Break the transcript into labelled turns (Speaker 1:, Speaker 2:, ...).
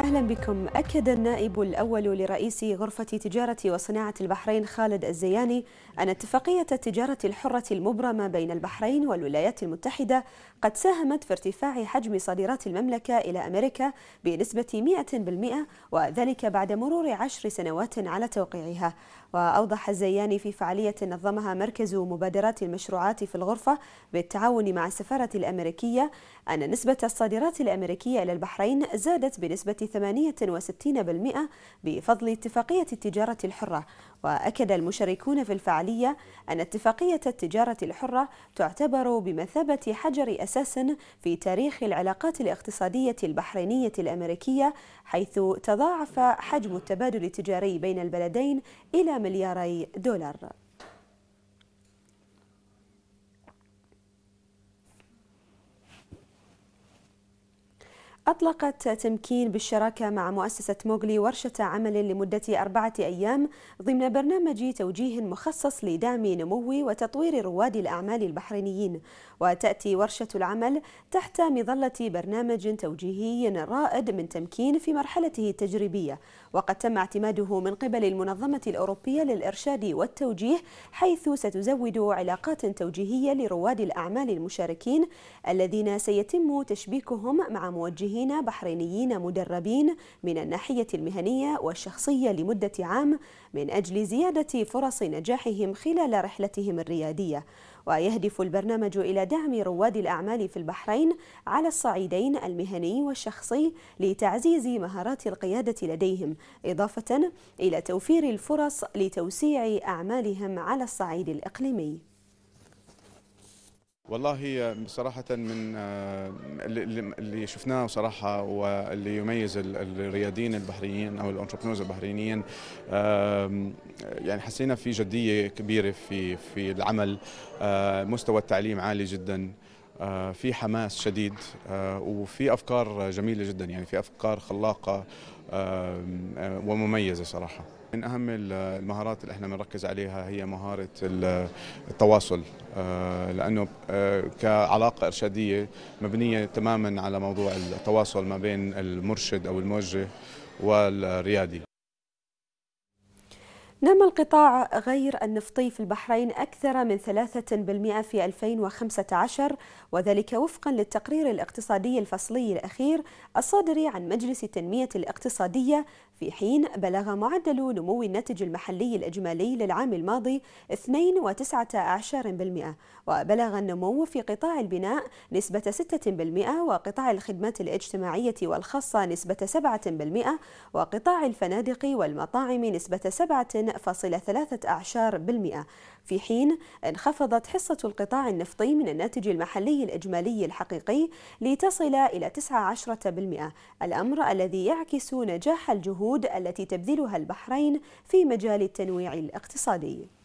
Speaker 1: أهلا بكم أكد النائب الأول لرئيس غرفة تجارة وصناعة البحرين خالد الزياني أن اتفاقية التجارة الحرة المبرمة بين البحرين والولايات المتحدة قد ساهمت في ارتفاع حجم صادرات المملكة إلى أمريكا بنسبة 100% وذلك بعد مرور عشر سنوات على توقيعها وأوضح الزياني في فعالية نظمها مركز مبادرات المشروعات في الغرفة بالتعاون مع السفارة الأمريكية أن نسبة الصادرات الأمريكية إلى البحرين زادت بنسبة 68% بفضل اتفاقية التجارة الحرة وأكد المشاركون في الفعالية أن اتفاقية التجارة الحرة تعتبر بمثابة حجر أساس في تاريخ العلاقات الاقتصادية البحرينية الأمريكية حيث تضاعف حجم التبادل التجاري بين البلدين إلى ملياري دولار أطلقت تمكين بالشراكة مع مؤسسة موغلي ورشة عمل لمدة أربعة أيام ضمن برنامج توجيه مخصص لدعم نمو وتطوير رواد الأعمال البحرينيين وتأتي ورشة العمل تحت مظلة برنامج توجيهي رائد من تمكين في مرحلته التجريبية وقد تم اعتماده من قبل المنظمة الأوروبية للإرشاد والتوجيه حيث ستزود علاقات توجيهية لرواد الأعمال المشاركين الذين سيتم تشبيكهم مع موجهين متوجهين بحرينيين مدربين من الناحية المهنية والشخصية لمدة عام من أجل زيادة فرص نجاحهم خلال رحلتهم الريادية ويهدف البرنامج إلى دعم رواد الأعمال في البحرين على الصعيدين المهني والشخصي لتعزيز مهارات القيادة لديهم إضافة إلى توفير الفرص لتوسيع أعمالهم على الصعيد الإقليمي
Speaker 2: والله هي صراحة من آه، اللي شفناه صراحة واللي يميز الرياديين البحرينيين أو الأنتربنوز البحرينيين يعني حسينا في جدية كبيرة في في العمل آه، مستوى التعليم عالي جدا آه، في حماس شديد آه، وفي افكار جميله جدا يعني في افكار خلاقه آه، ومميزه صراحه من اهم المهارات اللي احنا بنركز عليها هي مهاره التواصل لانه كعلاقه ارشاديه مبنيه تماما على موضوع التواصل ما بين المرشد او الموجه والريادي
Speaker 1: نما القطاع غير النفطي في البحرين أكثر من 3% في 2015 وذلك وفقا للتقرير الاقتصادي الفصلي الأخير الصادر عن مجلس التنمية الاقتصادية في حين بلغ معدل نمو الناتج المحلي الإجمالي للعام الماضي 2.9% وبلغ النمو في قطاع البناء نسبة 6% وقطاع الخدمات الاجتماعية والخاصة نسبة 7% وقطاع الفنادق والمطاعم نسبة 7.3% في حين انخفضت حصة القطاع النفطي من الناتج المحلي الإجمالي الحقيقي لتصل إلى 19% الأمر الذي يعكس نجاح الجهود التي تبذلها البحرين في مجال التنويع الاقتصادي